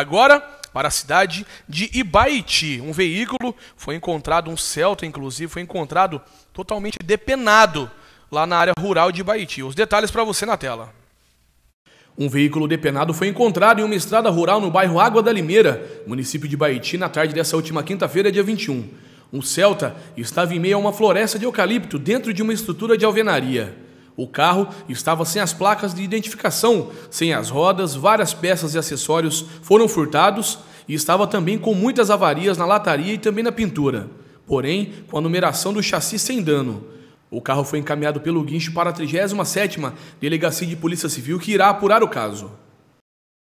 Agora, para a cidade de Ibaiti, um veículo foi encontrado, um Celta inclusive, foi encontrado totalmente depenado lá na área rural de Ibaiti. Os detalhes para você na tela. Um veículo depenado foi encontrado em uma estrada rural no bairro Água da Limeira, município de Ibaiti, na tarde dessa última quinta-feira, dia 21. Um Celta estava em meio a uma floresta de eucalipto dentro de uma estrutura de alvenaria. O carro estava sem as placas de identificação, sem as rodas, várias peças e acessórios foram furtados e estava também com muitas avarias na lataria e também na pintura, porém com a numeração do chassi sem dano. O carro foi encaminhado pelo guincho para a 37ª Delegacia de Polícia Civil que irá apurar o caso.